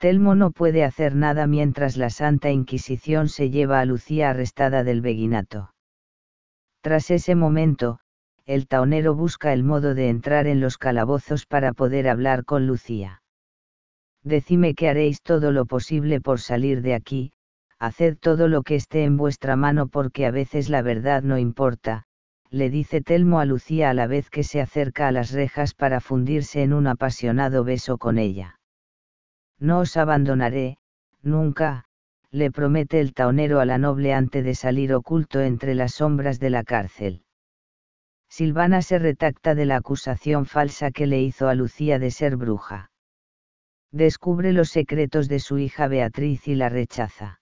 Telmo no puede hacer nada mientras la Santa Inquisición se lleva a Lucía arrestada del Beguinato. Tras ese momento, el taonero busca el modo de entrar en los calabozos para poder hablar con Lucía. Decime que haréis todo lo posible por salir de aquí, haced todo lo que esté en vuestra mano porque a veces la verdad no importa, le dice Telmo a Lucía a la vez que se acerca a las rejas para fundirse en un apasionado beso con ella. No os abandonaré, nunca, le promete el taonero a la noble antes de salir oculto entre las sombras de la cárcel. Silvana se retacta de la acusación falsa que le hizo a Lucía de ser bruja. Descubre los secretos de su hija Beatriz y la rechaza.